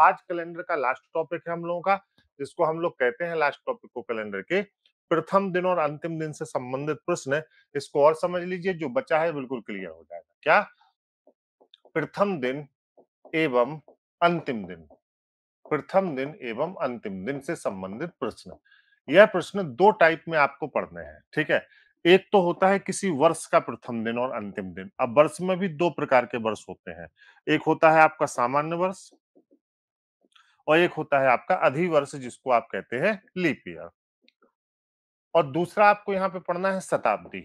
आज कैलेंडर का last topic है हम लोगों का जिसको हम लोग कहते हैं लास्ट टॉपिक को कैलेंडर के प्रथम दिन और अंतिम दिन से संबंधित प्रश्न इसको और समझ लीजिए जो बचा है बिल्कुल क्लियर हो जाएगा क्या प्रथम दिन एवं अंतिम दिन प्रथम दिन एवं अंतिम दिन से संबंधित प्रश्न यह प्रश्न दो टाइप में आपको पढ़ने हैं ठीक है एक तो होता है किसी वर्ष का प्रथम दिन और अंतिम दिन अब वर्ष में भी दो प्रकार के वर्ष होते हैं एक होता है आपका सामान्य वर्ष और एक होता है आपका अधिवर्ष जिसको आप कहते हैं लीप ईयर और दूसरा आपको यहाँ पे पढ़ना है शताब्दी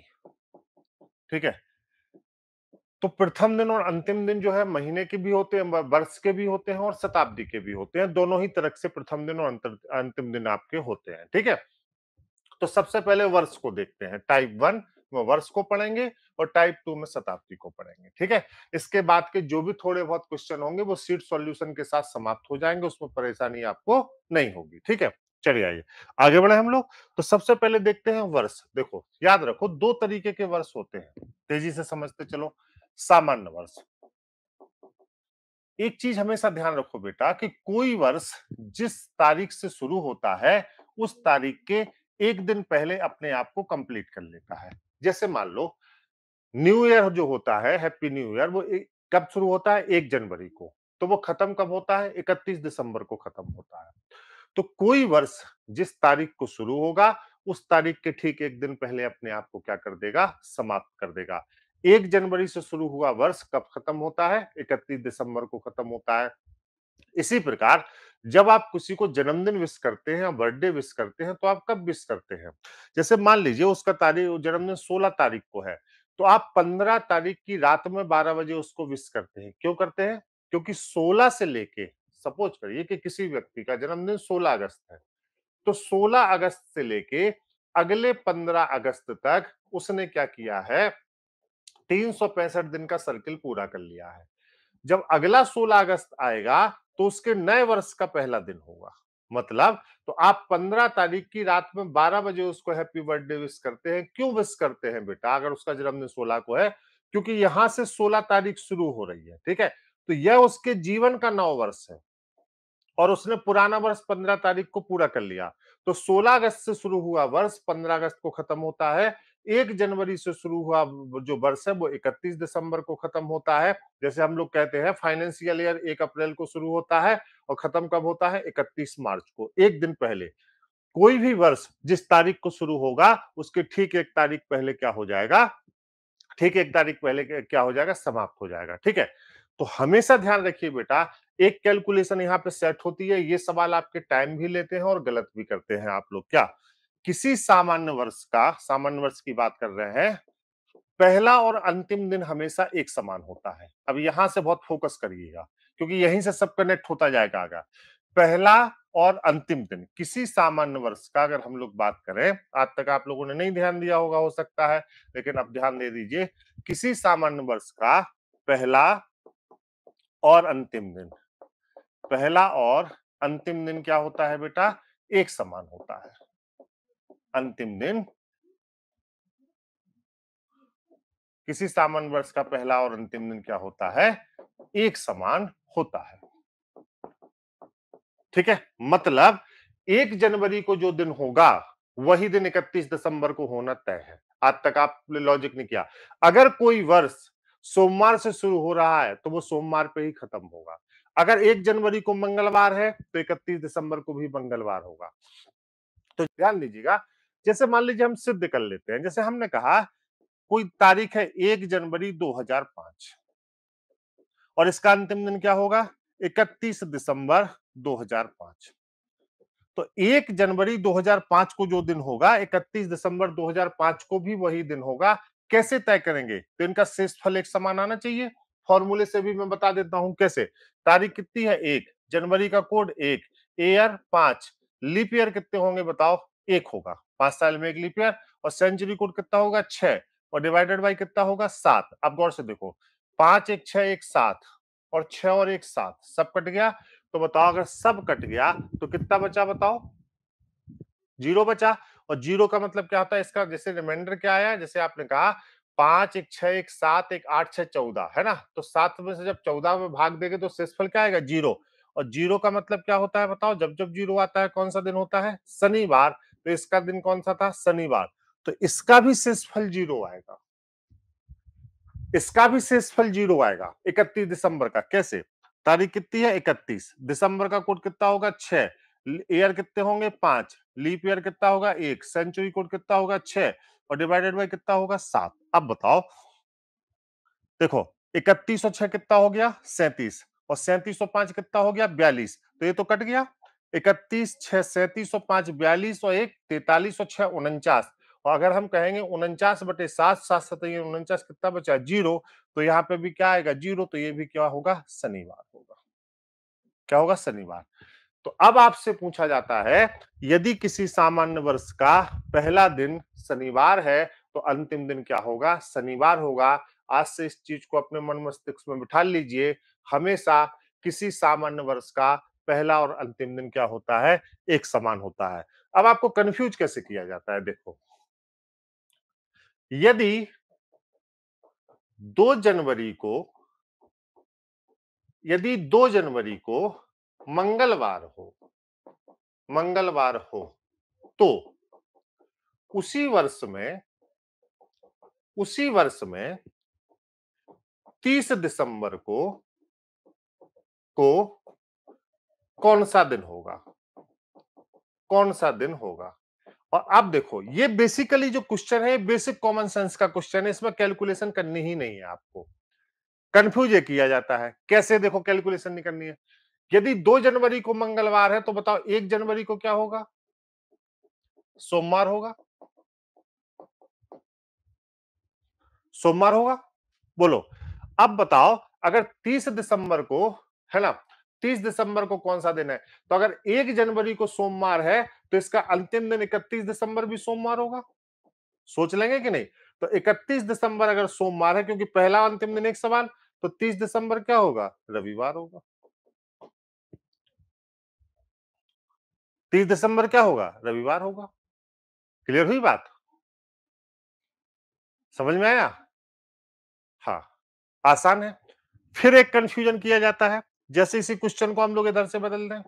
ठीक है तो प्रथम दिन और अंतिम दिन जो है महीने के भी होते हैं वर्ष के भी होते हैं और शताब्दी के भी होते हैं दोनों ही तरह से प्रथम दिन और अंतिम दिन आपके होते हैं ठीक है तो सबसे पहले वर्ष को देखते हैं टाइप वन वर्ष को पढ़ेंगे और टाइप टू में शताब्दी को पढ़ेंगे ठीक है इसके बाद के जो भी थोड़े बहुत क्वेश्चन होंगे वो सीट सॉल्यूशन के साथ समाप्त हो जाएंगे उसमें परेशानी आपको नहीं होगी ठीक है चलिए आइए आगे बढ़े हम लोग तो सबसे पहले देखते हैं वर्ष देखो याद रखो दो तरीके के वर्ष होते हैं तेजी से समझते चलो सामान्य वर्ष एक चीज हमेशा ध्यान रखो बेटा कि कोई वर्ष जिस तारीख से शुरू होता है उस तारीख के एक दिन पहले अपने आप को कंप्लीट कर लेता है जैसे मान लो न्यू ईयर जो होता है हैप्पी न्यू ईयर वो कब शुरू होता है एक जनवरी को तो वो खत्म कब होता है इकतीस दिसंबर को खत्म होता है तो कोई वर्ष जिस तारीख को शुरू होगा उस तारीख के ठीक एक दिन पहले अपने आप को क्या कर देगा समाप्त कर देगा एक जनवरी से शुरू हुआ वर्ष कब खत्म होता है इकतीस दिसंबर को खत्म होता है इसी प्रकार जब आप किसी को जन्मदिन विश करते हैं बर्थडे विश करते हैं तो आप कब विश करते हैं जैसे मान लीजिए उसका तारीख जन्मदिन सोलह तारीख को है तो आप पंद्रह तारीख की रात में बारह बजे उसको विश करते हैं क्यों करते हैं क्योंकि सोलह से लेके सपोज करिए कि किसी व्यक्ति का जन्मदिन सोलह अगस्त है तो सोलह अगस्त से लेके अगले पंद्रह अगस्त तक उसने क्या किया है तीन दिन का सर्किल पूरा कर लिया है जब अगला सोलह अगस्त आएगा तो उसके नए वर्ष का पहला दिन होगा मतलब तो आप पंद्रह तारीख की रात में बारह बजे उसको हैप्पी बर्थडे विश करते हैं क्यों विश करते हैं बेटा अगर उसका जन्मदिन सोलह को है क्योंकि यहां से सोलह तारीख शुरू हो रही है ठीक है तो यह उसके जीवन का नौ वर्ष है और उसने पुराना वर्ष पंद्रह तारीख को पूरा कर लिया तो सोलह अगस्त से शुरू हुआ वर्ष पंद्रह अगस्त को खत्म होता है एक जनवरी से शुरू हुआ जो वर्ष है वो 31 दिसंबर को खत्म होता है जैसे हम लोग कहते हैं फाइनेंशियल ईयर एक अप्रैल को शुरू होता है और खत्म कब होता है 31 मार्च को एक दिन पहले कोई भी वर्ष जिस तारीख को शुरू होगा उसके ठीक एक तारीख पहले क्या हो जाएगा ठीक एक तारीख पहले क्या हो जाएगा समाप्त हो जाएगा ठीक है तो हमेशा ध्यान रखिए बेटा एक कैलकुलेशन यहाँ पे सेट होती है ये सवाल आपके टाइम भी लेते हैं और गलत भी करते हैं आप लोग क्या किसी सामान्य वर्ष का सामान्य वर्ष की बात कर रहे हैं पहला और अंतिम दिन हमेशा एक समान होता है अब यहां से बहुत फोकस करिएगा क्योंकि यहीं से सब कनेक्ट होता जाएगा आगे पहला और अंतिम दिन किसी सामान्य वर्ष का अगर हम लोग बात करें आज तक आप लोगों ने नहीं ध्यान दिया होगा हो सकता है लेकिन अब ध्यान दे दीजिए किसी सामान्य वर्ष का पहला और अंतिम दिन पहला और अंतिम दिन क्या होता है बेटा एक समान होता है अंतिम दिन किसी सामान्य वर्ष का पहला और अंतिम दिन क्या होता है एक समान होता है ठीक है मतलब एक जनवरी को जो दिन होगा वही दिन 31 दिसंबर को होना तय है आज तक आपने लॉजिक नहीं किया अगर कोई वर्ष सोमवार से शुरू हो रहा है तो वो सोमवार पे ही खत्म होगा अगर एक जनवरी को मंगलवार है तो 31 दिसंबर को भी मंगलवार होगा तो ध्यान दीजिएगा जैसे मान लीजिए हम सिद्ध कर लेते हैं जैसे हमने कहा कोई तारीख है एक जनवरी 2005 और इसका अंतिम दिन क्या होगा 31 दिसंबर 2005 तो एक जनवरी 2005 को जो दिन होगा 31 दिसंबर 2005 को भी वही दिन होगा कैसे तय करेंगे तो इनका शेषफल एक समान आना चाहिए फॉर्मूले से भी मैं बता देता हूं कैसे तारीख कितनी है एक जनवरी का कोड एक एयर पांच लीप ईयर कितने होंगे बताओ एक होगा पांच साल में एक लिपियर और सेंचुरी कोड कितना होगा छह और डिवाइडेड बाई कितना होगा सात अब गौर से देखो पांच एक छह एक सात और छह और एक सात सब कट गया तो बताओ अगर सब कट गया तो कितना बचा बताओ जीरो बचा और जीरो का मतलब क्या होता है इसका जैसे रिमाइंडर क्या आया जैसे आपने कहा पांच एक छह एक सात एक आठ छह चौदह है ना तो सात में से जब चौदह में भाग देंगे तो शेषफल क्या आएगा जीरो और जीरो का मतलब क्या होता है बताओ जब जब जीरो आता है कौन सा दिन होता है शनिवार तो इसका दिन कौन सा था शनिवार तो इसका भी शेषफल जीरो आएगा इसका भी शेषफल जीरो आएगा इकतीस दिसंबर का कैसे तारीख कितनी है इकतीस दिसंबर का कोड कितना होगा छह एयर कितने होंगे पांच लीप ईयर कितना होगा एक सेंचुरी कोड कितना होगा छह और डिवाइडेड बाय कितना होगा सात अब बताओ देखो इकतीस और छह कितना हो गया सैंतीस और सैंतीस और पांच कितना हो गया बयालीस तो ये तो कट गया इकतीस छह सैतीस सौ पांच बयालीस सौ एक तैतालीस सौ छह उनचास और अगर हम कहेंगे उनचास बटे सात सात सत उनचास कितना बचा जीरो तो यहाँ पे भी क्या आएगा जीरो तो ये भी क्या होगा शनिवार होगा क्या होगा शनिवार तो अब आपसे पूछा जाता है यदि किसी सामान्य वर्ष का पहला दिन शनिवार है तो अंतिम दिन क्या होगा शनिवार होगा आज से इस चीज को अपने मन मस्तिष्क में बिठा लीजिए हमेशा किसी सामान्य वर्ष का पहला और अंतिम दिन क्या होता है एक समान होता है अब आपको कंफ्यूज कैसे किया जाता है देखो यदि दो जनवरी को यदि दो जनवरी को मंगलवार हो मंगलवार हो तो उसी वर्ष में उसी वर्ष में 30 दिसंबर को को कौन सा दिन होगा कौन सा दिन होगा और अब देखो ये बेसिकली जो क्वेश्चन है बेसिक कॉमन सेंस का क्वेश्चन है इसमें कैलकुलेशन करनी ही नहीं है आपको कंफ्यूज ये किया जाता है कैसे देखो कैलकुलेशन नहीं करनी है यदि दो जनवरी को मंगलवार है तो बताओ एक जनवरी को क्या होगा सोमवार होगा सोमवार होगा बोलो अब बताओ अगर तीस दिसंबर को है ना तीस दिसंबर को कौन सा दिन है तो अगर एक जनवरी को सोमवार है तो इसका अंतिम दिन इकतीस दिसंबर भी सोमवार होगा सोच लेंगे कि नहीं तो 31 दिसंबर अगर सोमवार है क्योंकि पहला अंतिम दिन एक सवाल तो 30 दिसंबर क्या होगा रविवार होगा 30 दिसंबर क्या होगा रविवार होगा क्लियर हुई बात समझ में आया हाँ आसान है फिर एक कंफ्यूजन किया जाता है जैसे इसी क्वेश्चन को हम लोग इधर से बदल दें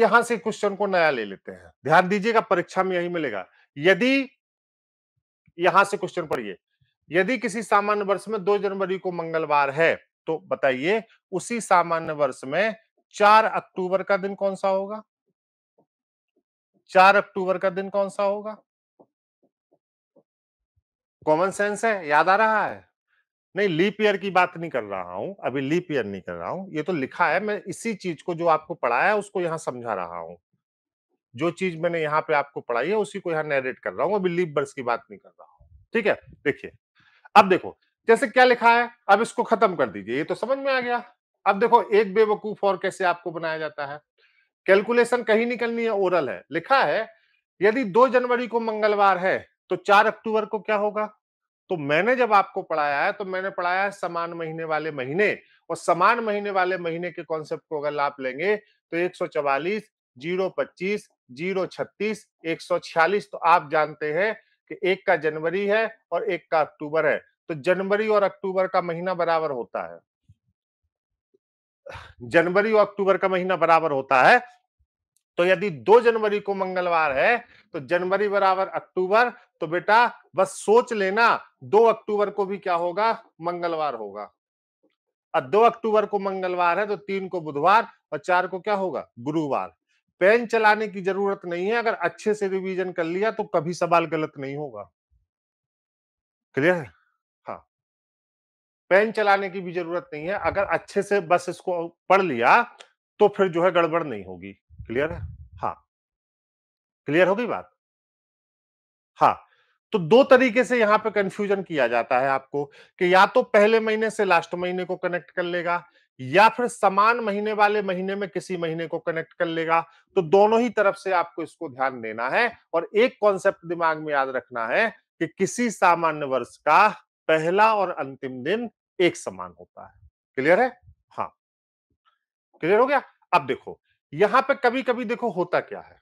यहां से क्वेश्चन को नया ले लेते हैं ध्यान दीजिएगा परीक्षा में यही मिलेगा यदि यहां से क्वेश्चन पढ़िए यदि किसी सामान्य वर्ष में दो जनवरी को मंगलवार है तो बताइए उसी सामान्य वर्ष में चार अक्टूबर का दिन कौन सा होगा चार अक्टूबर का दिन कौन सा होगा कॉमन सेंस है याद आ रहा है नहीं लीप ईयर की बात नहीं कर रहा हूँ अभी लीप ईयर नहीं कर रहा हूँ ये तो लिखा है मैं इसी चीज को जो आपको पढ़ाया है उसको यहाँ समझा रहा हूँ जो चीज मैंने यहाँ पे आपको पढ़ाई है उसी को यहाँ नरेट कर रहा हूँ अभी लीप बर्स की बात नहीं कर रहा हूँ ठीक है देखिए अब देखो जैसे क्या लिखा है अब इसको खत्म कर दीजिए ये तो समझ में आ गया अब देखो एक बेवकूफ और कैसे आपको बनाया जाता है कैलकुलेशन कहीं निकलनी है ओरल है लिखा है यदि दो जनवरी को मंगलवार है तो चार अक्टूबर को क्या होगा तो मैंने जब आपको पढ़ाया है तो मैंने पढ़ाया है समान महीने वाले महीने और समान महीने वाले महीने के कॉन्सेप्ट को अगर आप लेंगे तो एक सौ चवालीस जीरो पच्चीस जीरो छत्तीस एक सौ छियालीस तो आप जानते हैं कि एक का जनवरी है और एक का अक्टूबर है तो जनवरी और अक्टूबर का महीना बराबर होता है जनवरी और अक्टूबर का महीना बराबर होता है तो यदि दो जनवरी को मंगलवार है तो जनवरी बराबर अक्टूबर तो बेटा बस सोच लेना दो अक्टूबर को भी क्या होगा मंगलवार होगा और दो अक्टूबर को मंगलवार है तो तीन को बुधवार और चार को क्या होगा गुरुवार पेन चलाने की जरूरत नहीं है अगर अच्छे से रिवीजन कर लिया तो कभी सवाल गलत नहीं होगा क्लियर है हाँ पेन चलाने की भी जरूरत नहीं है अगर अच्छे से बस इसको पढ़ लिया तो फिर जो है गड़बड़ नहीं होगी क्लियर है हाँ क्लियर होगी बात हाँ तो दो तरीके से यहाँ पे कंफ्यूजन किया जाता है आपको कि या तो पहले महीने से लास्ट महीने को कनेक्ट कर लेगा या फिर समान महीने वाले महीने में किसी महीने को कनेक्ट कर लेगा तो दोनों ही तरफ से आपको इसको ध्यान देना है और एक कॉन्सेप्ट दिमाग में याद रखना है कि किसी सामान्य वर्ष का पहला और अंतिम दिन एक समान होता है क्लियर है हाँ क्लियर हो गया अब देखो यहां पे कभी कभी देखो होता क्या है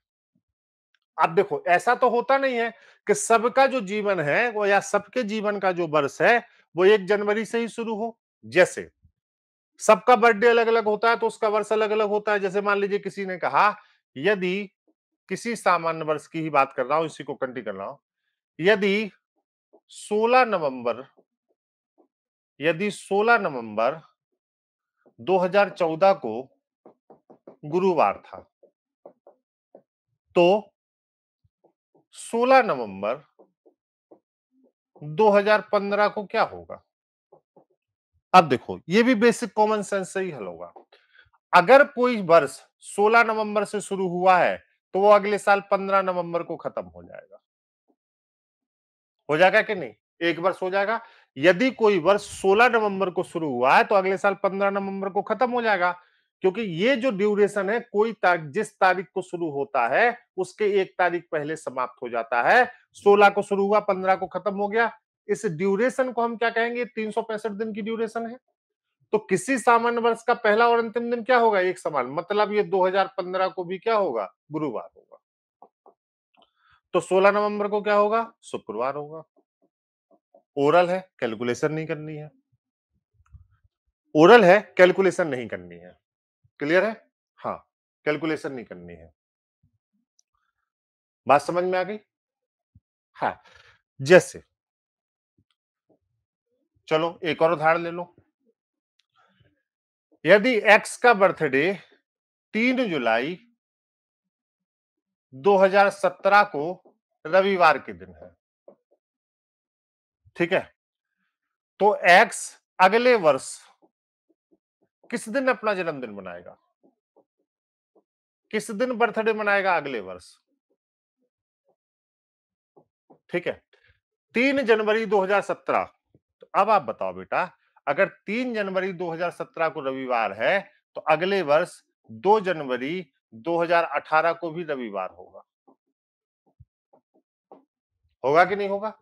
आप देखो ऐसा तो होता नहीं है कि सबका जो जीवन है वो या सबके जीवन का जो वर्ष है वो एक जनवरी से ही शुरू हो जैसे सबका बर्थडे अलग अलग होता है तो उसका वर्ष अलग अलग होता है जैसे मान लीजिए किसी ने कहा यदि किसी सामान्य वर्ष की ही बात कर रहा हूं इसी को कंटिन्यू कर रहा हूं यदि 16 नवंबर यदि 16 नवंबर 2014 को गुरुवार था तो 16 नवंबर 2015 को क्या होगा अब देखो ये भी बेसिक कॉमन सेंस से ही हल होगा अगर कोई वर्ष 16 नवंबर से शुरू हुआ है तो वो अगले साल 15 नवंबर को खत्म हो जाएगा हो जाएगा कि नहीं एक वर्ष हो जाएगा यदि कोई वर्ष 16 नवंबर को शुरू हुआ है तो अगले साल 15 नवंबर को खत्म हो जाएगा क्योंकि ये जो ड्यूरेशन है कोई तार, जिस तारीख को शुरू होता है उसके एक तारीख पहले समाप्त हो जाता है सोलह को शुरू हुआ पंद्रह को खत्म हो गया इस ड्यूरेशन को हम क्या कहेंगे तीन दिन की ड्यूरेशन है तो किसी सामान्य वर्ष का पहला और अंतिम दिन क्या होगा एक समान मतलब ये 2015 को भी क्या होगा गुरुवार होगा तो 16 नवंबर को क्या होगा शुक्रवार होगा ओरल है कैलकुलेशन नहीं करनी है ओरल है कैलकुलेशन नहीं करनी है क्लियर है हाँ कैलकुलेशन नहीं करनी है बात समझ में आ गई हाँ जैसे चलो एक और उदाहरण ले लो यदि एक्स का बर्थडे तीन जुलाई 2017 को रविवार के दिन है ठीक है तो एक्स अगले वर्ष किस दिन अपना जन्मदिन मनाएगा किस दिन बर्थडे मनाएगा अगले वर्ष ठीक है तीन जनवरी 2017 तो अब आप बताओ बेटा अगर तीन जनवरी 2017 को रविवार है तो अगले वर्ष दो जनवरी 2018 को भी रविवार होगा होगा कि नहीं होगा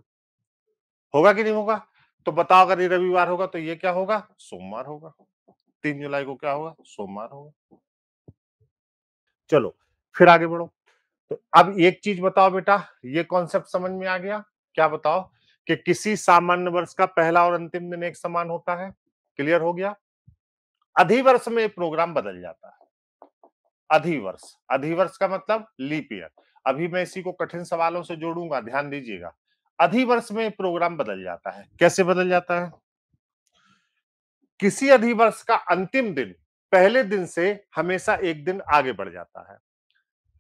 होगा कि नहीं होगा तो बताओ अगर ये रविवार होगा तो ये क्या होगा सोमवार होगा तीन जुलाई को क्या होगा सोमवार होगा चलो फिर आगे बढ़ो तो अब एक चीज बताओ बेटा ये कॉन्सेप्ट समझ में आ गया क्या बताओ कि किसी सामान्य वर्ष का पहला और अंतिम दिन एक समान होता है क्लियर हो गया अधिवर्ष में प्रोग्राम बदल जाता है अधिवर्ष अधिवर्ष का मतलब लीप ईयर अभी मैं इसी को कठिन सवालों से जोड़ूंगा ध्यान दीजिएगा अधिवर्ष में प्रोग्राम बदल जाता है कैसे बदल जाता है किसी अधिवर्ष का अंतिम दिन पहले दिन से हमेशा एक दिन आगे बढ़ जाता है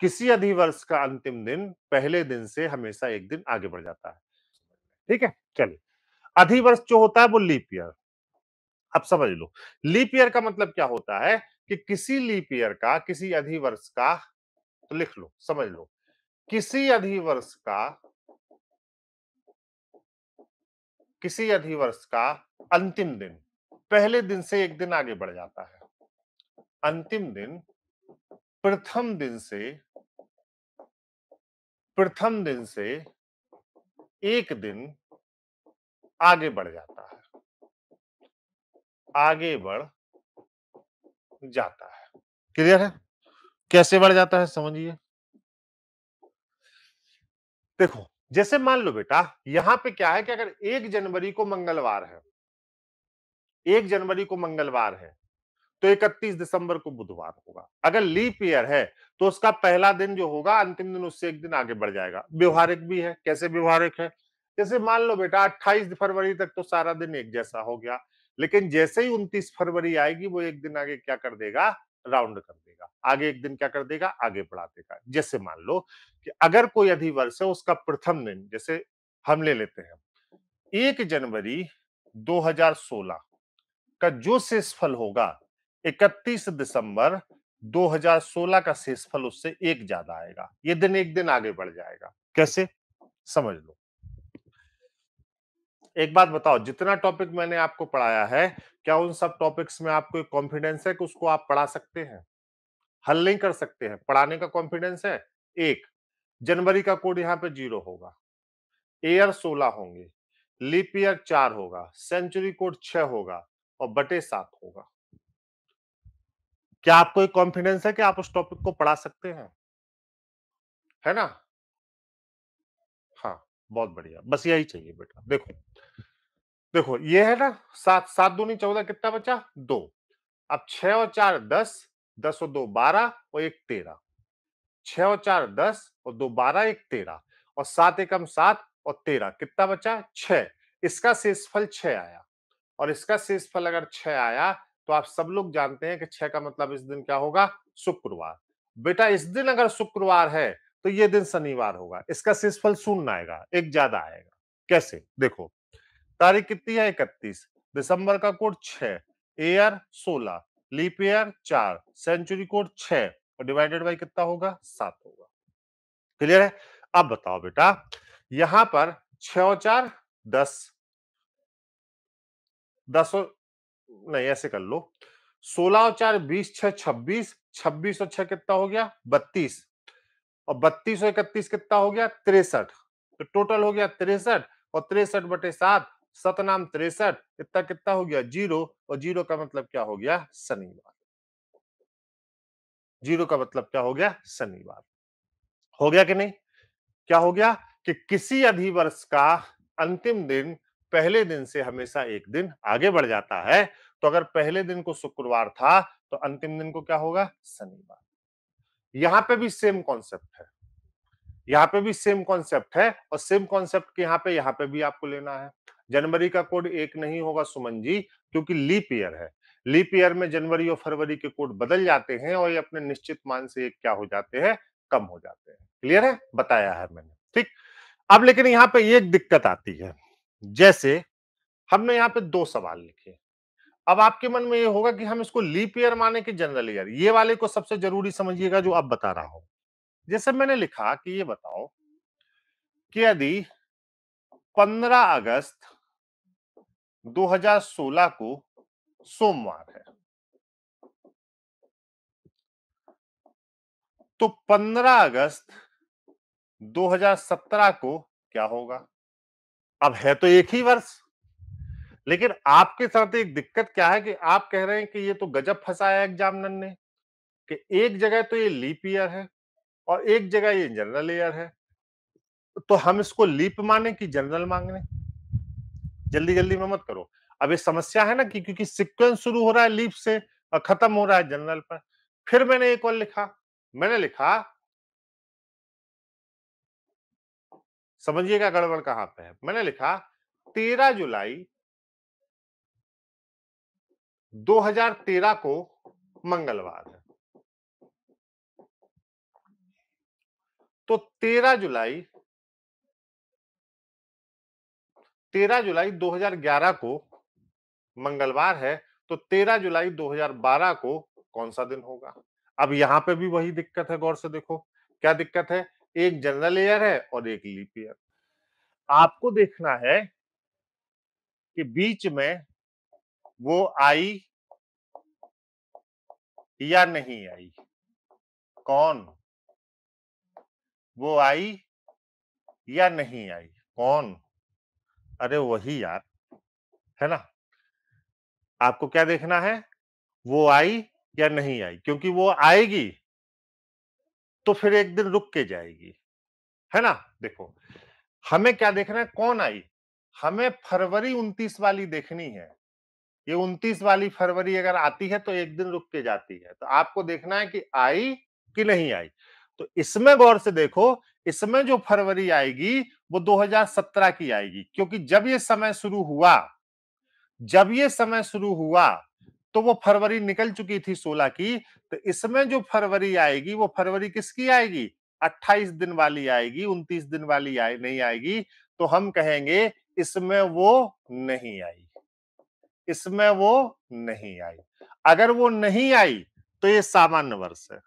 किसी अधिवर्ष का अंतिम दिन पहले दिन से हमेशा एक दिन आगे बढ़ जाता है ठीक है चलिए अधिवर्ष जो होता है वो लीप ईयर अब समझ लो लीप ईयर का मतलब क्या होता है कि किसी लीप ईयर का किसी अधिवर्ष का तो लिख लो समझ लो किसी अधिवर्ष का किसी अधिवर्ष का अंतिम दिन पहले दिन से एक दिन आगे बढ़ जाता है अंतिम दिन प्रथम दिन से प्रथम दिन से एक दिन आगे बढ़ जाता है आगे बढ़ जाता है क्लियर है कैसे बढ़ जाता है समझिए देखो जैसे मान लो बेटा यहां पे क्या है कि अगर एक जनवरी को मंगलवार है एक जनवरी को मंगलवार है तो इकतीस दिसंबर को बुधवार होगा अगर लीप ईयर है तो उसका पहला दिन जो होगा अंतिम दिन उससे एक दिन आगे बढ़ जाएगा व्यवहारिक भी है कैसे व्यवहारिक है जैसे मान लो बेटा अट्ठाईस फरवरी तक तो सारा दिन एक जैसा हो गया लेकिन जैसे ही उन्तीस फरवरी आएगी वो एक दिन आगे क्या कर देगा राउंड कर देगा आगे एक दिन क्या कर देगा आगे बढ़ा देगा जैसे मान लो कि अगर कोई अधिवर्ष है उसका प्रथम दिन जैसे हम ले लेते हैं एक जनवरी 2016 का जो शेषफल होगा 31 दिसंबर 2016 का शेषफल उससे एक ज्यादा आएगा ये दिन एक दिन आगे बढ़ जाएगा कैसे समझ लो एक बात बताओ जितना टॉपिक मैंने आपको पढ़ाया है क्या उन सब टॉपिक्स में आपको एक कॉन्फिडेंस है कि उसको आप पढ़ा सकते हैं हल नहीं कर सकते हैं पढ़ाने का कॉन्फिडेंस है एक जनवरी का कोड यहाँ पे जीरो होगा एयर सोलह होंगे लीप ईयर चार होगा सेंचुरी कोड छ होगा और बटे सात होगा क्या आपको एक कॉन्फिडेंस है कि आप उस टॉपिक को पढ़ा सकते हैं है ना हाँ बहुत बढ़िया बस यही चाहिए बेटा देखो देखो ये है ना सात सात दूनी चौदह कितना बचा दो अब छह और चार दस दस और दो बारह और एक तेरह छह और चार दस और दो बारह एक तेरह और सात एकम सात और तेरह कितना बचा छ इसका शेषफल छ आया और इसका शेष फल अगर छह आया तो आप सब लोग जानते हैं कि छह का मतलब इस दिन क्या होगा शुक्रवार बेटा इस दिन अगर शुक्रवार है तो ये दिन शनिवार होगा इसका शेष फल शून्य आएगा एक ज्यादा आएगा कैसे देखो तारीख कितनी है इकतीस दिसंबर का कोड छह एयर सोलह लीप एयर चार सेंचुरी कोड छह और डिवाइडेड बाई कितना होगा सात होगा क्लियर है अब बताओ बेटा यहां पर छ और चार दस दस और नहीं ऐसे कर लो सोलह और चार बीस छह छब्बीस छब्बीस और छह कितना हो गया बत्तीस और बत्तीस और इकतीस कितना हो गया तिरसठ तो टोटल हो गया तिरसठ और तिरसठ बटे सात सतनाम तिरसठ इतना कितना हो गया जीरो और जीरो का मतलब क्या हो गया शनिवार जीरो का मतलब क्या हो गया शनिवार हो गया कि नहीं क्या हो गया कि किसी अधिवर्ष का अंतिम दिन पहले दिन से हमेशा एक दिन आगे बढ़ जाता है तो अगर पहले दिन को शुक्रवार था तो अंतिम दिन को क्या होगा शनिवार यहां पे भी सेम कॉन्सेप्ट है यहां पे भी सेम कॉन्सेप्ट है और सेम कॉन्सेप्ट के यहाँ पे यहाँ पे भी आपको लेना है जनवरी का कोड एक नहीं होगा सुमन जी क्योंकि लीप ईयर है लीप ईयर में जनवरी और फरवरी के कोड बदल जाते हैं और ये अपने निश्चित मान से क्या हो जाते हैं कम हो जाते हैं क्लियर है बताया है मैंने ठीक अब लेकिन यहाँ पे एक दिक्कत आती है जैसे हमने यहाँ पे दो सवाल लिखे अब आपके मन में ये होगा कि हम इसको लीप ईयर माने कि जनरल ईयर ये वाले को सबसे जरूरी समझिएगा जो अब बता रहा हूं जैसे मैंने लिखा कि ये बताओ कि यदि 15 अगस्त 2016 को सोमवार है तो 15 अगस्त 2017 को क्या होगा अब है तो एक ही वर्ष लेकिन आपके साथ एक दिक्कत क्या है कि आप कह रहे हैं कि ये तो गजब फंसाया एग्जाम ने कि एक जगह तो ये लीप ईयर है और एक जगह ये जनरल ईयर है तो हम इसको लीप माने कि जनरल मांगने जल्दी जल्दी में मत करो अब ये समस्या है ना कि क्योंकि सिक्वेंस शुरू हो रहा है लीप से और खत्म हो रहा है जनरल पर फिर मैंने एक और लिखा मैंने लिखा समझिएगा गड़बड़ कहां पे है मैंने लिखा तेरह जुलाई 2013 को मंगलवार है तो 13 जुलाई 13 जुलाई 2011 को मंगलवार है तो 13 जुलाई 2012 को कौन सा दिन होगा अब यहां पे भी वही दिक्कत है गौर से देखो क्या दिक्कत है एक जनरल ईयर है और एक लीप ईयर आपको देखना है कि बीच में वो आई या नहीं आई कौन वो आई या नहीं आई कौन अरे वही यार है ना आपको क्या देखना है वो आई या नहीं आई क्योंकि वो आएगी तो फिर एक दिन रुक के जाएगी है ना देखो हमें क्या देखना है कौन आई हमें फरवरी उन्तीस वाली देखनी है ये उन्तीस वाली फरवरी अगर आती है तो एक दिन रुक के जाती है तो आपको देखना है कि आई कि नहीं आई तो इसमें गौर से देखो इसमें जो फरवरी आएगी वो 2017 की आएगी क्योंकि जब ये समय शुरू हुआ जब ये समय शुरू हुआ तो वो फरवरी निकल चुकी थी 16 की तो इसमें जो फरवरी आएगी वो फरवरी किसकी आएगी 28 दिन वाली आएगी 29 दिन वाली आए, नहीं आएगी तो हम कहेंगे इसमें वो नहीं आई इसमें वो नहीं आई अगर वो नहीं आई तो ये सामान्य वर्ष है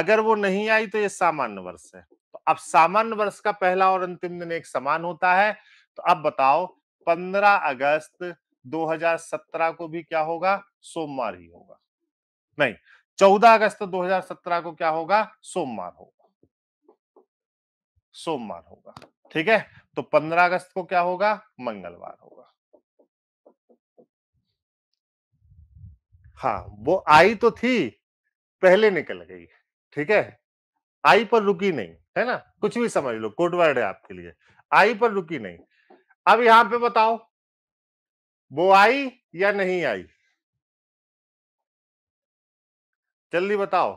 अगर वो नहीं आई तो ये सामान्य वर्ष है तो अब सामान्य वर्ष का पहला और अंतिम दिन एक समान होता है तो अब बताओ 15 अगस्त 2017 को भी क्या होगा सोमवार ही होगा नहीं 14 अगस्त 2017 को क्या होगा सोमवार होगा सोमवार होगा ठीक है तो 15 अगस्त को क्या होगा मंगलवार होगा हाँ वो आई तो थी पहले निकल गई ठीक है आई पर रुकी नहीं है ना कुछ भी समझ लो कोडवर्ड है आपके लिए आई पर रुकी नहीं अब यहां पे बताओ वो आई या नहीं आई जल्दी बताओ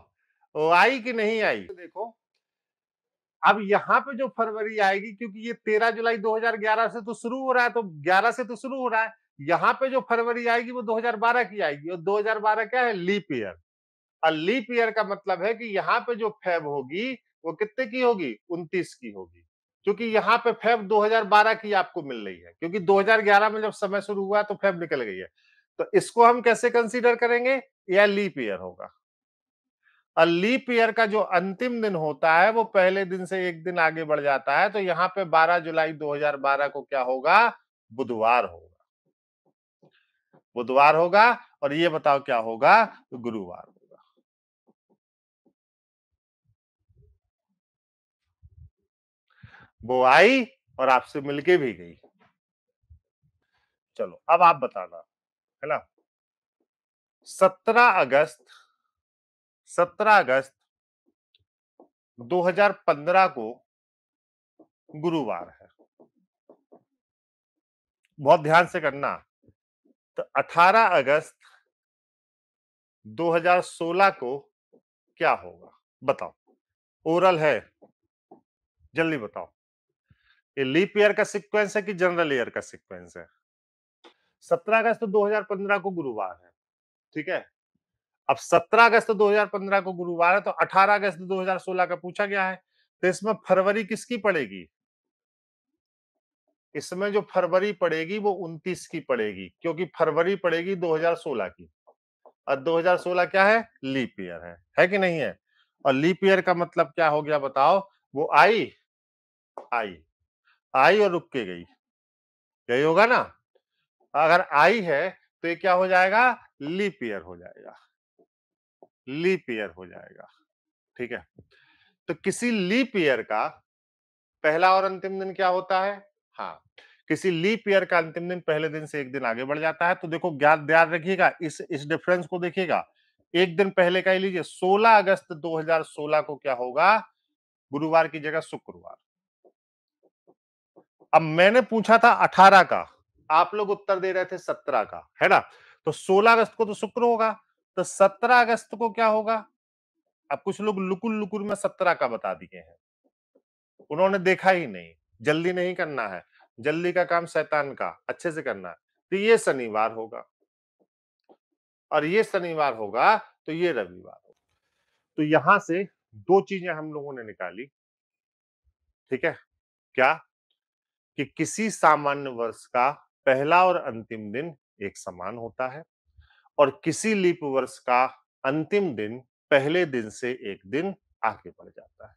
वो आई कि नहीं आई तो देखो अब यहाँ पे जो फरवरी आएगी क्योंकि ये तेरह जुलाई 2011 से तो शुरू हो रहा है तो 11 से तो शुरू हो रहा है यहां पे जो फरवरी आएगी वो 2012 की आएगी और 2012 क्या है लीप ईयर और लीप ईयर का मतलब है कि यहाँ पे जो फैब होगी वो कितने की होगी 29 की होगी क्योंकि यहाँ पे फेब 2012 की आपको मिल रही है क्योंकि 2011 में जब समय शुरू हुआ तो फेब निकल गई है तो इसको हम कैसे कंसीडर करेंगे यह लीप ईयर होगा और लीप ईयर का जो अंतिम दिन होता है वो पहले दिन से एक दिन आगे बढ़ जाता है तो यहाँ पे 12 जुलाई 2012 को क्या होगा बुधवार होगा बुधवार होगा और ये बताओ क्या होगा गुरुवार होगा वो आई और आपसे मिलके भी गई चलो अब आप बताना है ना सत्रह अगस्त सत्रह अगस्त 2015 को गुरुवार है बहुत ध्यान से करना तो 18 अगस्त 2016 को क्या होगा बताओ ओरल है जल्दी बताओ ये लीप ईयर का सीक्वेंस है कि जनरल ईयर का सीक्वेंस है सत्रह अगस्त तो 2015 को गुरुवार है ठीक है अब सत्रह अगस्त तो 2015 को गुरुवार है तो अठारह अगस्त हजार 2016 का पूछा गया है तो इसमें फरवरी किसकी पड़ेगी इसमें जो फरवरी पड़ेगी वो उन्तीस की पड़ेगी क्योंकि फरवरी पड़ेगी 2016 की और 2016 क्या है लीप ईयर है है कि नहीं है और लीप ईयर का मतलब क्या हो गया बताओ वो आई आई आई और रुक के गई यही होगा ना अगर आई है तो ये क्या हो जाएगा लीप ईयर हो जाएगा लीप ईयर हो जाएगा ठीक है तो किसी लीप ईयर का पहला और अंतिम दिन क्या होता है हाँ किसी लीप ईयर का अंतिम दिन पहले दिन से एक दिन आगे बढ़ जाता है तो देखो याद ध्यान रखिएगा इस इस डिफरेंस को देखिएगा एक दिन पहले का ही लीजिए 16 अगस्त 2016 को क्या होगा गुरुवार की जगह शुक्रवार अब मैंने पूछा था अठारह का आप लोग उत्तर दे रहे थे सत्रह का है ना तो सोलह अगस्त को तो शुक्र होगा तो सत्रह अगस्त को क्या होगा अब कुछ लोग लुकुल लुकुल में सत्रह का बता दिए हैं उन्होंने देखा ही नहीं जल्दी नहीं करना है जल्दी का काम शैतान का अच्छे से करना है तो ये शनिवार होगा और ये शनिवार होगा तो ये रविवार तो यहां से दो चीजें हम लोगों ने निकाली ठीक है क्या कि किसी सामान्य वर्ष का पहला और अंतिम दिन एक समान होता है और किसी लीप वर्ष का अंतिम दिन पहले दिन से एक दिन आगे बढ़ जाता है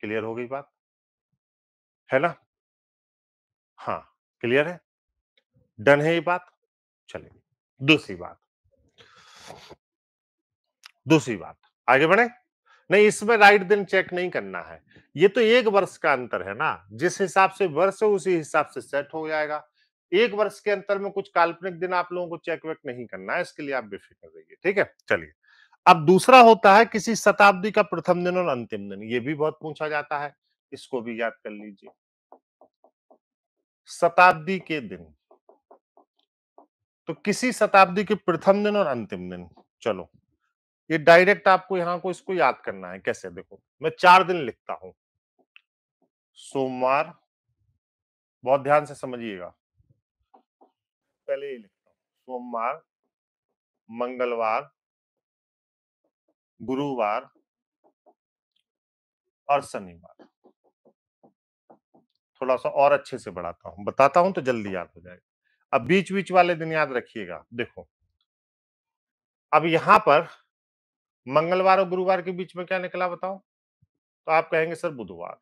क्लियर हो गई बात है ना हाँ क्लियर है डन है ये बात चलेगी दूसरी बात दूसरी बात आगे बढ़े नहीं इसमें राइट दिन चेक नहीं करना है ये तो एक वर्ष का अंतर है ना जिस हिसाब से वर्ष है उसी हिसाब से सेट हो जाएगा एक वर्ष के अंतर में कुछ काल्पनिक दिन आप लोगों को चेक वेक नहीं करना है इसके लिए आप बेफिक्र रहिए ठीक है चलिए अब दूसरा होता है किसी शताब्दी का प्रथम दिन और अंतिम दिन ये भी बहुत पूछा जाता है इसको भी याद कर लीजिए शताब्दी के दिन तो किसी शताब्दी के प्रथम दिन और अंतिम दिन चलो ये डायरेक्ट आपको यहां को इसको याद करना है कैसे देखो मैं चार दिन लिखता हूं सोमवार बहुत ध्यान से समझिएगा पहले ये लिखता हूं सोमवार मंगलवार गुरुवार और शनिवार थोड़ा सा और अच्छे से बढ़ाता हूं बताता हूं तो जल्दी याद हो जाएगा अब बीच बीच वाले दिन याद रखिएगा देखो अब यहां पर मंगलवार और गुरुवार के बीच में क्या निकला बताओ तो आप कहेंगे सर बुधवार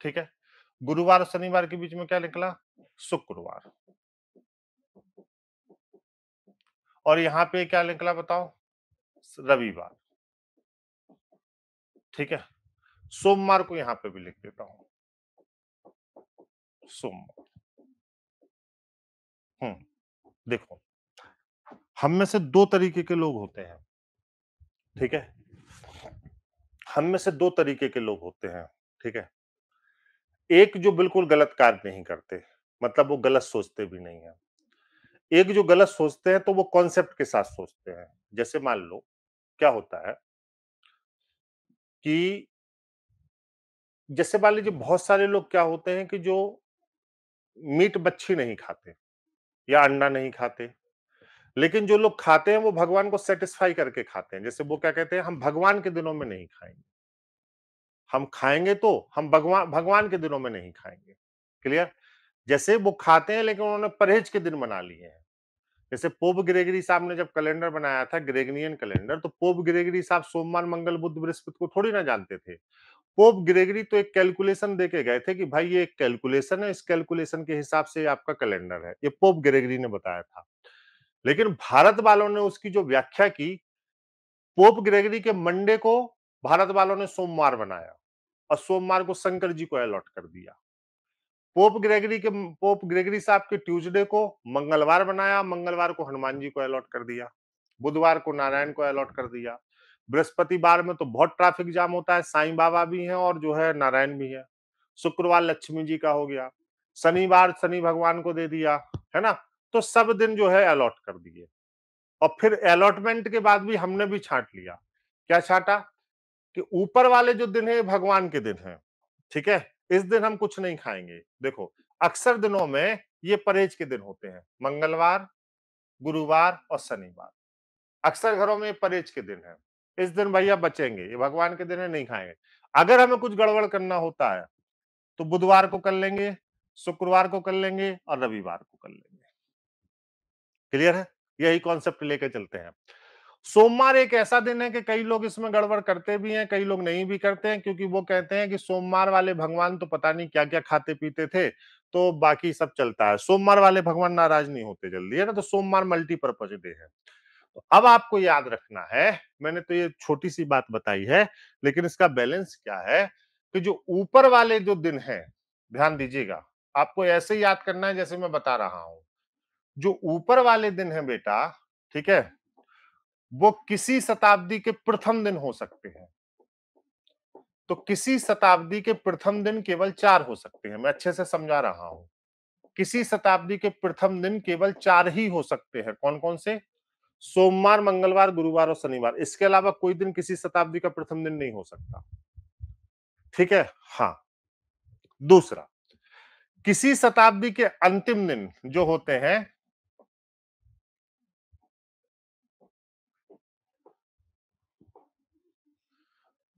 ठीक है गुरुवार और शनिवार के बीच में क्या निकला शुक्रवार और यहां पे क्या निकला बताओ रविवार ठीक है सोमवार को यहां पे भी लिख देता हूं सोमवार हम्म देखो हम में से दो तरीके के लोग होते हैं ठीक है हम में से दो तरीके के लोग होते हैं ठीक है एक जो बिल्कुल गलत कार्य नहीं करते मतलब वो गलत सोचते भी नहीं है एक जो गलत सोचते हैं तो वो कॉन्सेप्ट के साथ सोचते हैं जैसे मान लो क्या होता है कि जैसे मान लीजिए बहुत सारे लोग क्या होते हैं कि जो मीट मच्छी नहीं खाते या अंडा नहीं खाते लेकिन जो लोग खाते हैं वो भगवान को सेटिस्फाई करके खाते हैं जैसे वो क्या कहते हैं हम भगवान के दिनों में नहीं खाएंगे हम खाएंगे तो हम भगवान भगवान के दिनों में नहीं खाएंगे क्लियर जैसे वो खाते हैं लेकिन उन्होंने परहेज के दिन बना लिए हैं जैसे पोप ग्रेगरी साहब ने जब कैलेंडर बनाया था ग्रेगनियन कैलेंडर तो पोप ग्रेगरी साहब सोमवार मंगल बुद्ध बृहस्पति को थोड़ी ना जानते थे पोप ग्रेगरी तो एक कैलकुलेशन देके गए थे कि भाई ये एक कैलकुलेशन है इस कैलकुलेशन के हिसाब से आपका कैलेंडर है ये पोप ग्रेगरी ने बताया था लेकिन भारत वालों ने उसकी जो व्याख्या की पोप ग्रेगरी के मंडे को भारत वालों ने सोमवार बनाया और सोमवार को शंकर जी को अलॉट कर दिया पोप ग्रेगरी के पोप ग्रेगरी साहब के ट्यूजडे को मंगलवार बनाया मंगलवार को हनुमान जी को अलॉट कर दिया बुधवार को नारायण को अलॉट कर दिया बृहस्पतिवार में तो बहुत ट्रैफिक जाम होता है साईं बाबा भी हैं और जो है नारायण भी है शुक्रवार लक्ष्मी जी का हो गया शनिवार शनि भगवान को दे दिया है ना तो सब दिन जो है अलॉट कर दिए और फिर अलॉटमेंट के बाद भी हमने भी छांट लिया क्या छाटा कि ऊपर वाले जो दिन है भगवान के दिन है ठीक है इस दिन हम कुछ नहीं खाएंगे देखो अक्सर दिनों में ये परहेज के दिन होते हैं मंगलवार गुरुवार और शनिवार अक्सर घरों में परहेज के दिन है इस दिन भैया बचेंगे ये भगवान के दिन है नहीं खाएंगे अगर हमें कुछ गड़बड़ करना होता है तो बुधवार को कर लेंगे शुक्रवार को कर लेंगे और रविवार को कर लेंगे क्लियर है यही कॉन्सेप्ट लेके चलते हैं सोमवार एक ऐसा दिन है कि कई लोग इसमें गड़बड़ करते भी हैं कई लोग नहीं भी करते हैं क्योंकि वो कहते हैं कि सोमवार वाले भगवान तो पता नहीं क्या क्या खाते पीते थे तो बाकी सब चलता है सोमवार वाले भगवान नाराज नहीं होते जल्दी है ना तो सोमवार मल्टीपर्पज डे है तो अब आपको याद रखना है मैंने तो ये छोटी सी बात बताई है लेकिन इसका बैलेंस क्या है कि जो ऊपर वाले जो दिन है ध्यान दीजिएगा आपको ऐसे याद करना है जैसे मैं बता रहा हूं जो ऊपर वाले दिन है बेटा ठीक है वो किसी शताब्दी के प्रथम दिन हो सकते हैं तो किसी शताब्दी के प्रथम दिन केवल चार हो सकते हैं मैं अच्छे से समझा रहा हूं किसी शताब्दी के प्रथम दिन केवल चार ही हो सकते हैं कौन कौन से सोमवार मंगलवार गुरुवार और शनिवार इसके अलावा कोई दिन किसी शताब्दी का प्रथम दिन नहीं हो सकता ठीक है हाँ दूसरा किसी शताब्दी के अंतिम दिन जो होते हैं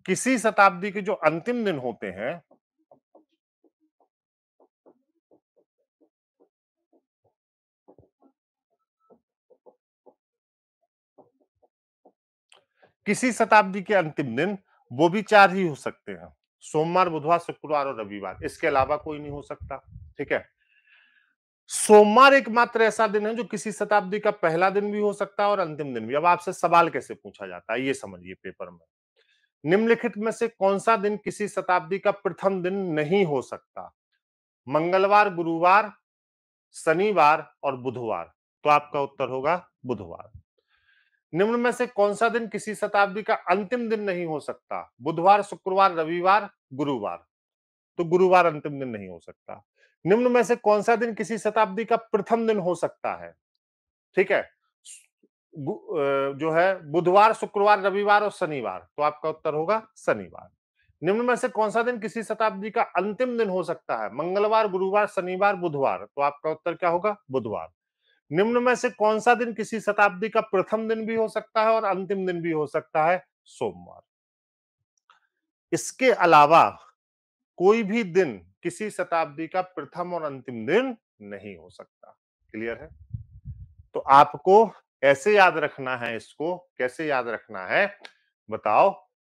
किसी शताब्दी के जो अंतिम दिन होते हैं किसी शताब्दी के अंतिम दिन वो भी चार ही हो सकते हैं सोमवार बुधवार शुक्रवार और रविवार इसके अलावा कोई नहीं हो सकता ठीक है सोमवार एकमात्र ऐसा दिन है जो किसी शताब्दी का पहला दिन भी हो सकता है और अंतिम दिन भी अब आपसे सवाल कैसे पूछा जाता है ये समझिए पेपर में निम्नलिखित में से कौन सा दिन किसी शताब्दी का प्रथम दिन नहीं हो सकता मंगलवार गुरुवार शनिवार और बुधवार तो आपका उत्तर होगा बुधवार निम्न में से कौन सा दिन किसी शताब्दी का अंतिम दिन नहीं हो सकता बुधवार शुक्रवार रविवार गुरुवार तो गुरुवार अंतिम दिन नहीं हो सकता निम्न में से कौन सा दिन किसी शताब्दी का प्रथम दिन हो सकता है ठीक है जो है बुधवार शुक्रवार रविवार और शनिवार तो आपका उत्तर होगा शनिवार निम्न में से कौन सा दिन किसी शताब्दी का अंतिम दिन हो सकता है मंगलवार गुरुवार शनिवार बुधवार तो आपका उत्तर क्या होगा बुधवार निम्न में से कौन सा दिन किसी शताब्दी का प्रथम दिन भी हो सकता है और अंतिम दिन भी हो सकता है सोमवार इसके अलावा कोई भी दिन किसी शताब्दी का प्रथम और अंतिम दिन नहीं हो सकता क्लियर है तो आपको कैसे याद रखना है इसको कैसे याद रखना है बताओ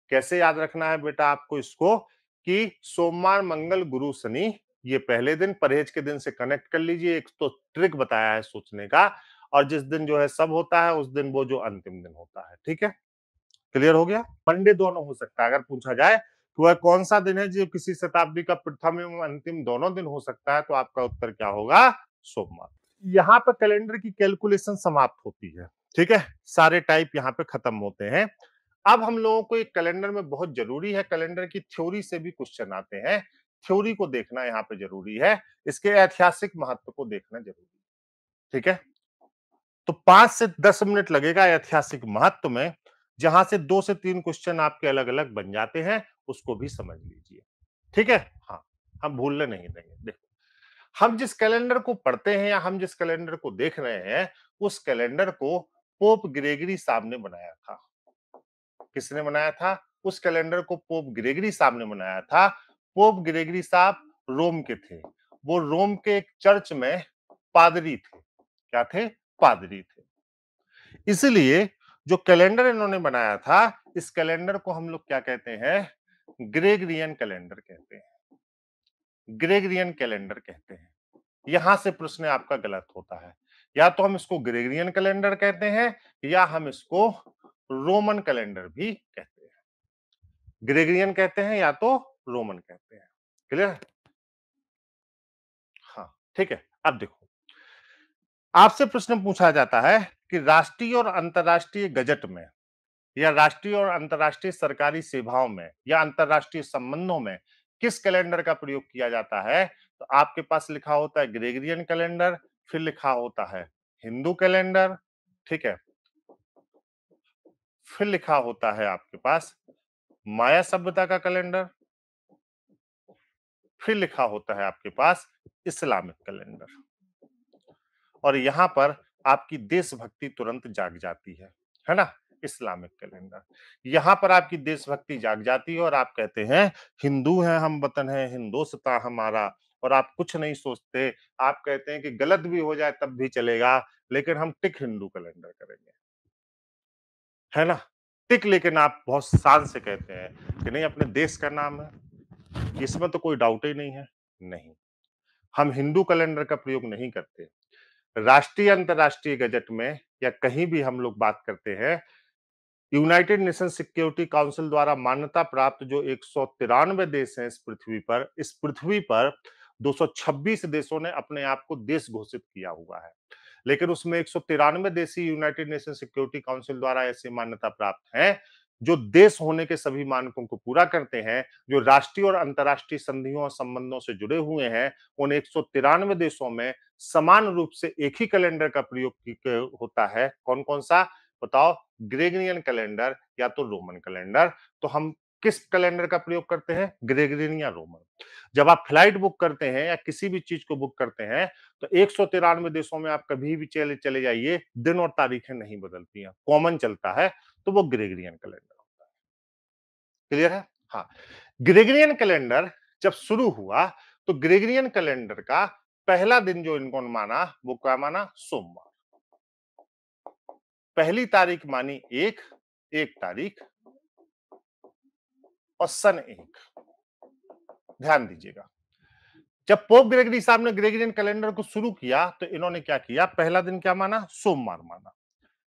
कैसे याद रखना है बेटा आपको इसको कि सोमवार मंगल गुरु शनि ये पहले दिन परहेज के दिन से कनेक्ट कर लीजिए एक तो ट्रिक बताया है सोचने का और जिस दिन जो है सब होता है उस दिन वो जो अंतिम दिन होता है ठीक है क्लियर हो गया मंडे दोनों हो सकता है अगर पूछा जाए तो वह कौन सा दिन है जो किसी शताब्दी का प्रथम एवं अंतिम दोनों दिन हो सकता है तो आपका उत्तर क्या होगा सोमवार यहाँ पर कैलेंडर की कैलकुलेशन समाप्त होती है ठीक है सारे टाइप यहाँ पे खत्म होते हैं अब हम लोगों को एक कैलेंडर में बहुत जरूरी है कैलेंडर की थ्योरी से भी क्वेश्चन आते हैं थ्योरी को देखना यहाँ पे जरूरी है इसके ऐतिहासिक महत्व को देखना जरूरी है ठीक है तो पांच से दस मिनट लगेगा ऐतिहासिक महत्व में जहां से दो से तीन क्वेश्चन आपके अलग अलग बन जाते हैं उसको भी समझ लीजिए ठीक है हाँ हम भूलने नहीं देंगे देखो हम जिस कैलेंडर को पढ़ते हैं या हम जिस कैलेंडर को देख रहे हैं उस कैलेंडर को पोप ग्रेगरी साहब ने बनाया था किसने बनाया था उस कैलेंडर को पोप ग्रेगरी साहब ने बनाया था पोप ग्रेगरी साहब रोम के थे वो रोम के एक चर्च में पादरी थे क्या थे पादरी थे इसलिए जो कैलेंडर इन्होंने बनाया था इस कैलेंडर को हम लोग क्या कहते हैं ग्रेगरियन कैलेंडर कहते हैं ग्रेगरियन कैलेंडर कहते हैं यहां से प्रश्न आपका गलत होता है या तो हम इसको ग्रेगरियन कैलेंडर कहते हैं या हम इसको रोमन कैलेंडर भी कहते हैं ग्रेगरियन कहते हैं या तो रोमन कहते हैं क्लियर हाँ ठीक है अब देखो आपसे प्रश्न पूछा जाता है कि राष्ट्रीय और अंतर्राष्ट्रीय गजट में या राष्ट्रीय और अंतर्राष्ट्रीय सरकारी सेवाओं में या अंतर्राष्ट्रीय संबंधों में किस कैलेंडर का प्रयोग किया जाता है तो आपके पास लिखा होता है ग्रेगरियन कैलेंडर फिर लिखा होता है हिंदू कैलेंडर ठीक है फिर लिखा होता है आपके पास माया सभ्यता का कैलेंडर फिर लिखा होता है आपके पास इस्लामिक कैलेंडर और यहां पर आपकी देशभक्ति तुरंत जाग जाती है है ना इस्लामिक कैलेंडर यहाँ पर आपकी देशभक्ति जाग जाती है और आप कहते हैं हिंदू हैं हम वतन है हिंदोस्ता हमारा और आप कुछ नहीं सोचते आप कहते हैं कि गलत भी हो जाए तब भी चलेगा लेकिन हम टिक हिंदू कैलेंडर करेंगे है ना टिक लेकिन आप बहुत शान से कहते हैं कि नहीं अपने देश का नाम है इसमें तो कोई डाउट ही नहीं है नहीं हम हिंदू कैलेंडर का प्रयोग नहीं करते राष्ट्रीय अंतर्राष्ट्रीय गजट में या कहीं भी हम लोग बात करते हैं यूनाइटेड नेशन सिक्योरिटी काउंसिल द्वारा मान्यता प्राप्त जो एक देश हैं इस पृथ्वी पर इस पृथ्वी पर 226 देशों ने अपने आप को देश घोषित किया हुआ है लेकिन उसमें एक देश ही यूनाइटेड नेशन सिक्योरिटी काउंसिल द्वारा ऐसी मान्यता प्राप्त हैं जो देश होने के सभी मानकों को पूरा करते हैं जो राष्ट्रीय और अंतर्राष्ट्रीय संधियों और संबंधों से जुड़े हुए हैं उन एक देशों में समान रूप से एक ही कैलेंडर का प्रयोग होता है कौन कौन सा बताओ ग्रेगरियन कैलेंडर या तो रोमन कैलेंडर तो हम किस कैलेंडर का प्रयोग करते हैं ग्रेगरियन या रोमन जब आप फ्लाइट बुक करते हैं या किसी भी चीज को बुक करते हैं तो एक देशों में आप कभी भी चले चले जाइए दिन और तारीखें नहीं बदलती हैं कॉमन चलता है तो वो ग्रेगरियन कैलेंडर होता है क्लियर है हाँ ग्रेगरियन कैलेंडर जब शुरू हुआ तो ग्रेगरियन कैलेंडर का पहला दिन जो इनको माना वो क्या माना सोमवार पहली तारीख मानी एक एक तारीख और सन एक ध्यान दीजिएगा जब पोप ग्रेगरी साहब ने ग्रेगरियन कैलेंडर को शुरू किया तो इन्होंने क्या किया पहला दिन क्या माना सोमवार माना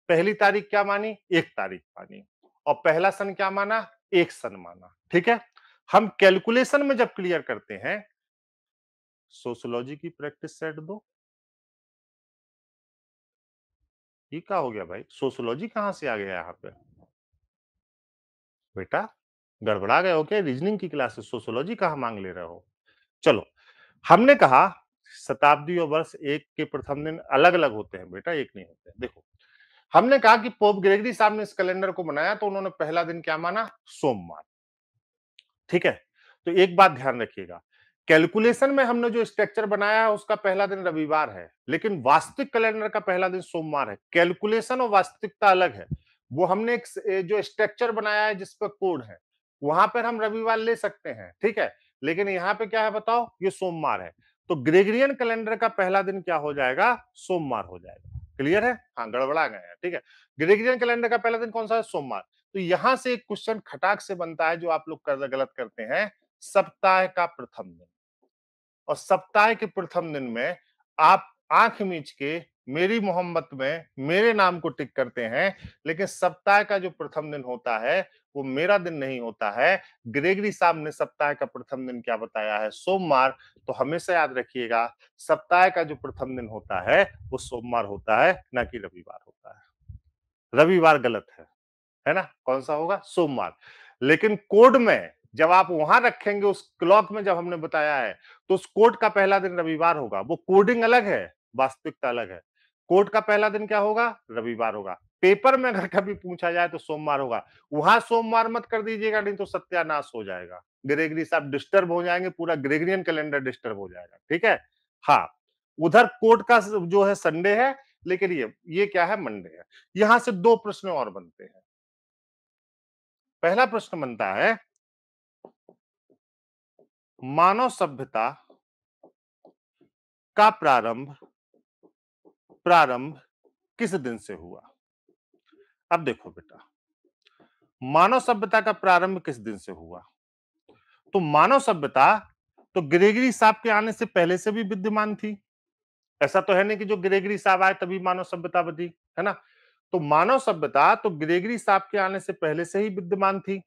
पहली तारीख क्या मानी एक तारीख मानी और पहला सन क्या माना एक सन माना ठीक है हम कैलकुलेशन में जब क्लियर करते हैं सोशोलॉजी की प्रैक्टिस सेट दो ये क्या हो गया भाई सोशोलॉजी कहाँ से आ गया यहाँ पे बेटा गड़बड़ा गए ओके रीजनिंग की क्लास सोशोलॉजी कहाँ मांग ले रहे हो चलो हमने कहा शताब्दी और वर्ष एक के प्रथम दिन अलग अलग होते हैं बेटा एक नहीं होते देखो हमने कहा कि पोप ग्रेगरी साहब ने इस कैलेंडर को बनाया तो उन्होंने पहला दिन क्या माना सोमवार ठीक है तो एक बात ध्यान रखिएगा कैलकुलेशन में हमने जो स्ट्रक्चर बनाया है उसका पहला दिन रविवार है लेकिन वास्तविक कैलेंडर का पहला दिन सोमवार है कैलकुलेशन और वास्तविकता अलग है वो हमने एक जो स्ट्रक्चर बनाया है जिस पर कोड है वहां पर हम रविवार ले सकते हैं ठीक है लेकिन यहाँ पे क्या है बताओ ये सोमवार है तो ग्रेगरियन कैलेंडर का पहला दिन क्या हो जाएगा सोमवार हो जाएगा क्लियर है हाँ गड़बड़ा गए हैं ठीक है ग्रेगरियन कैलेंडर का पहला दिन कौन सा है सोमवार तो यहाँ से एक क्वेश्चन खटाक से बनता है जो आप लोग गलत करते हैं सप्ताह का प्रथम दिन और सप्ताह के प्रथम दिन में आप आंख मीच के मेरी मोहम्मत में मेरे नाम को टिक करते हैं लेकिन सप्ताह का जो प्रथम दिन होता है वो मेरा दिन नहीं होता है ग्रेगरी साहब ने सप्ताह का प्रथम दिन क्या बताया है सोमवार तो हमेशा याद रखिएगा सप्ताह का जो प्रथम दिन होता है वो सोमवार होता है ना कि रविवार होता है रविवार गलत है है ना कौन सा होगा सोमवार लेकिन कोड में जब आप वहां रखेंगे उस क्लॉक में जब हमने बताया है तो कोर्ट का पहला दिन रविवार होगा वो कोडिंग अलग है वास्तविकता अलग है कोर्ट का पहला दिन क्या होगा रविवार होगा पेपर में अगर कभी पूछा जाए तो सोमवार होगा वहां सोमवार मत कर दीजिएगा नहीं तो सत्यानाश हो जाएगा ग्रेगरी साहब डिस्टर्ब हो जाएंगे पूरा ग्रेगरियन कैलेंडर डिस्टर्ब हो जाएगा ठीक है हाँ उधर कोर्ट का जो है संडे है लेकिन ये ये क्या है मंडे है यहां से दो प्रश्न और बनते हैं पहला प्रश्न बनता है मानव सभ्यता का प्रारंभ प्रारंभ किस दिन से हुआ अब देखो बेटा मानव सभ्यता का प्रारंभ किस दिन से हुआ तो मानव सभ्यता तो ग्रेगरी साहब के आने से पहले से भी विद्यमान थी ऐसा तो है नहीं कि जो ग्रेगरी साहब आए तभी मानव सभ्यता बदी है ना तो मानव सभ्यता तो ग्रेगरी साहब के आने से पहले से ही विद्यमान थी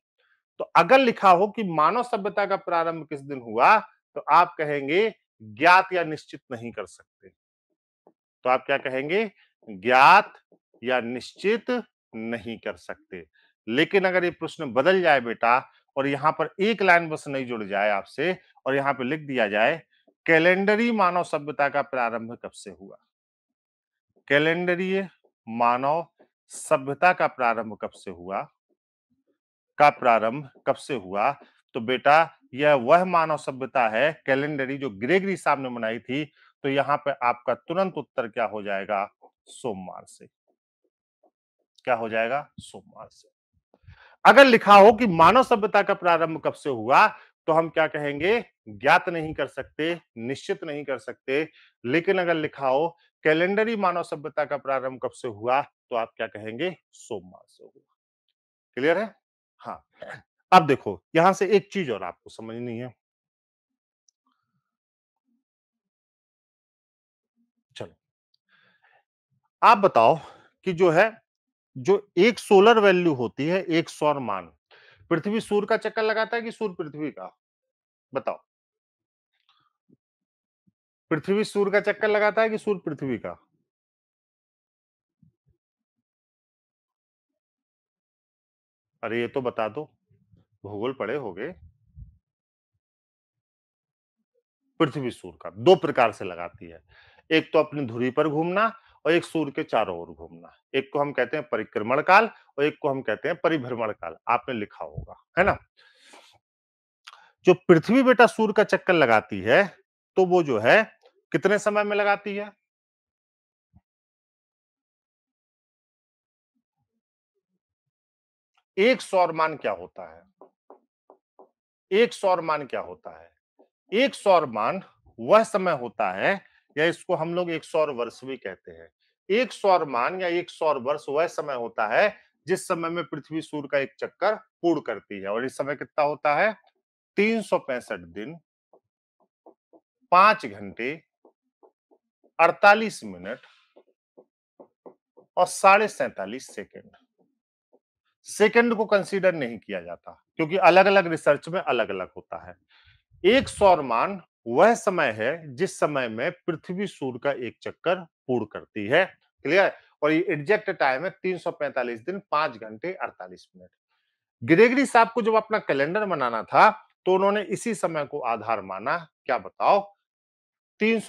तो अगर लिखा हो कि मानव सभ्यता का प्रारंभ किस दिन हुआ तो आप कहेंगे ज्ञात या निश्चित नहीं कर सकते तो आप क्या कहेंगे ज्ञात या निश्चित नहीं कर सकते लेकिन अगर ये प्रश्न बदल जाए बेटा और यहां पर एक लाइन बस नहीं जुड़ जाए आपसे और यहां पे लिख दिया जाए कैलेंडरी मानव सभ्यता का प्रारंभ कब से हुआ कैलेंडरीय मानव सभ्यता का प्रारंभ कब से हुआ का प्रारंभ कब से हुआ तो बेटा यह वह मानव सभ्यता है कैलेंडरी जो ग्रेगरी साहब ने बनाई थी तो यहां पे आपका तुरंत उत्तर क्या हो जाएगा सोमवार से क्या हो जाएगा सोमवार से अगर लिखा हो कि मानव सभ्यता का प्रारंभ कब से हुआ तो हम क्या कहेंगे ज्ञात नहीं कर सकते निश्चित नहीं कर सकते लेकिन अगर लिखा हो कैलेंडरी मानव सभ्यता का प्रारंभ कब से हुआ तो आप क्या कहेंगे सोमवार से हुआ क्लियर है हाँ अब देखो यहां से एक चीज और आपको समझनी है चलो आप बताओ कि जो है जो एक सोलर वैल्यू होती है एक सौर मान पृथ्वी सूर्य का चक्कर लगाता है कि सूर्य पृथ्वी का बताओ पृथ्वी सूर्य का चक्कर लगाता है कि सूर्य पृथ्वी का अरे ये तो बता दो भूगोल पढ़े गए पृथ्वी सूर्य का दो प्रकार से लगाती है एक तो अपनी धुरी पर घूमना और एक सूर्य के चारों ओर घूमना एक को हम कहते हैं परिक्रमण काल और एक को हम कहते हैं परिभ्रमण काल आपने लिखा होगा है ना जो पृथ्वी बेटा सूर्य का चक्कर लगाती है तो वो जो है कितने समय में लगाती है एक सौरमान क्या होता है एक सौर मान क्या होता है एक सौर मान वह समय होता है या इसको हम लोग एक सौर वर्ष भी कहते हैं एक सौर मान या एक सौर वर्ष वह समय होता है जिस समय में पृथ्वी सूर्य का एक चक्कर पूर्ण करती है और इस समय कितना होता है तीन दिन पांच घंटे 48 मिनट और साढ़े सैतालीस सेकेंड सेकंड को कंसीडर नहीं किया जाता क्योंकि अलग अलग रिसर्च में अलग अलग होता है एक मान वह समय है जिस समय में पृथ्वी सूर्य का एक चक्कर पूर्ण करती है क्लियर और ये एग्जैक्ट टाइम है 345 दिन पांच घंटे 48 मिनट ग्रेगरी साहब को जब अपना कैलेंडर बनाना था तो उन्होंने इसी समय को आधार माना क्या बताओ तीन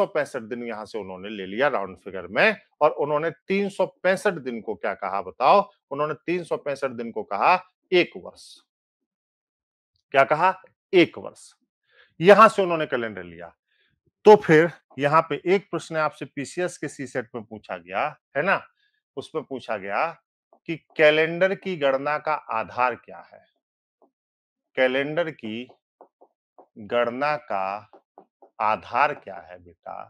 दिन यहां से उन्होंने ले लिया राउंड फिगर में और उन्होंने तीन दिन को क्या कहा बताओ उन्होंने तीन दिन को कहा एक वर्ष क्या कहा एक वर्ष यहां से उन्होंने कैलेंडर लिया तो फिर यहां पे एक प्रश्न आपसे पीसीएस के सी सेट में पूछा गया है ना उसमें पूछा गया कि कैलेंडर की गणना का आधार क्या है कैलेंडर की गणना का आधार क्या है बेटा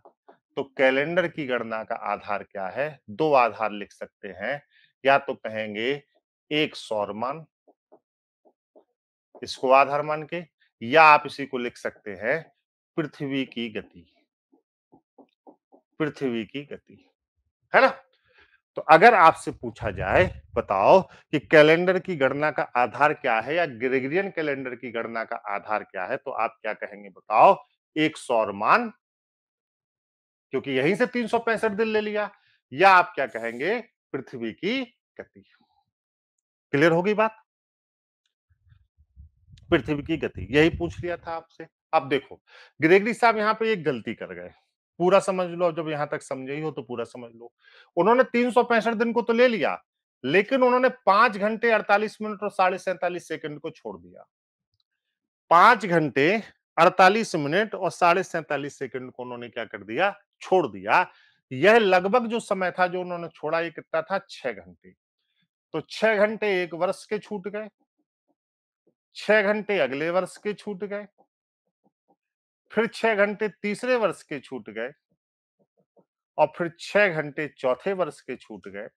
तो कैलेंडर की गणना का आधार क्या है दो आधार लिख सकते हैं या तो कहेंगे एक सौर मान इसको आधार मान के या आप इसी को लिख सकते हैं पृथ्वी की गति पृथ्वी की गति है ना तो अगर आपसे पूछा जाए बताओ कि कैलेंडर की गणना का आधार क्या है या ग्रेगरियन कैलेंडर की गणना का आधार क्या है तो आप क्या कहेंगे बताओ एक सौर मान क्योंकि यहीं से तीन सौ पैंसठ दिन ले लिया या आप क्या कहेंगे पृथ्वी की गति क्लियर होगी बात पृथ्वी की गति यही पूछ लिया था आपसे अब देखो ग्रेगरी साहब यहां पे एक गलती कर गए पूरा समझ लो जब यहां तक समझे ही हो तो पूरा समझ लो उन्होंने तीन सौ पैंसठ दिन को तो ले लिया लेकिन उन्होंने पांच घंटे अड़तालीस मिनट और साढ़े सैतालीस सेकंड को छोड़ दिया पांच घंटे अड़तालीस मिनट और साढ़े सैतालीस सेकेंड को उन्होंने क्या कर दिया छोड़ दिया यह लगभग जो समय था जो उन्होंने छोड़ा ये कितना था छह घंटे तो छह घंटे एक वर्ष के छूट गए छह घंटे अगले वर्ष के छूट गए फिर छह घंटे तीसरे वर्ष के छूट गए और फिर छह घंटे चौथे वर्ष के छूट गए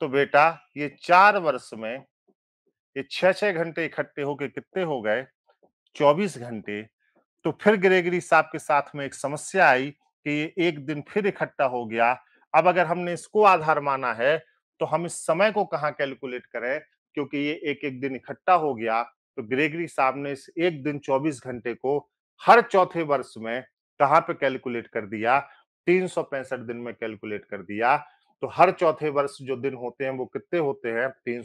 तो बेटा ये चार वर्ष में ये छह छह घंटे इकट्ठे होके कितने हो गए चौबीस घंटे तो फिर ग्रेगरी साहब के साथ में एक समस्या आई कि ये एक दिन फिर इकट्ठा हो गया अब अगर हमने इसको आधार माना है तो हम इस समय को कहाँ कैलकुलेट करें क्योंकि ये एक एक दिन इकट्ठा हो गया तो ग्रेगरी साहब ने इस एक दिन 24 घंटे को हर चौथे वर्ष में कहाँ पे कैलकुलेट कर दिया तीन दिन में कैलकुलेट कर दिया तो हर चौथे वर्ष जो दिन होते हैं वो कितने होते हैं तीन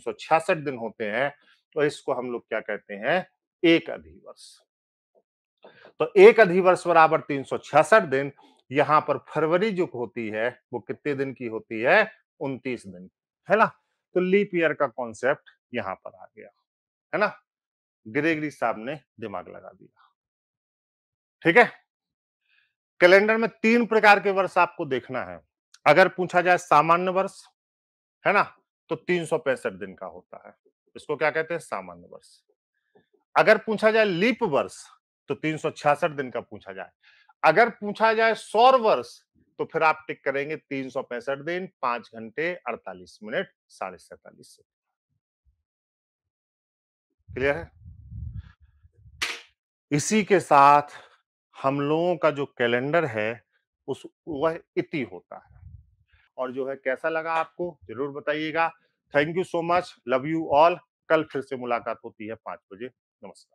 दिन होते हैं तो इसको हम लोग क्या कहते हैं एक अधिवर्ष तो एक अधिवर्ष बराबर तीन दिन यहां पर फरवरी जो होती है वो कितने दिन की होती है उनतीस दिन है ना तो लीप ईयर का कॉन्सेप्ट यहां पर आ गया है ना ग्रेगरी साहब ने दिमाग लगा दिया ठीक है कैलेंडर में तीन प्रकार के वर्ष आपको देखना है अगर पूछा जाए सामान्य वर्ष है ना तो तीन दिन का होता है इसको क्या कहते हैं सामान्य वर्ष अगर पूछा जाए लीप वर्ष तो तीन दिन का पूछा जाए अगर पूछा जाए सौर वर्ष तो फिर आप टिक करेंगे तीन सौ पैंसठ दिन पांच घंटे अड़तालीस मिनट साढ़े सैतालीस से क्लियर है इसी के साथ हम लोगों का जो कैलेंडर है उस वह इति होता है और जो है कैसा लगा आपको जरूर बताइएगा thank you so much love you all कल फिर से मुलाकात होती है पांच बजे नमस्कार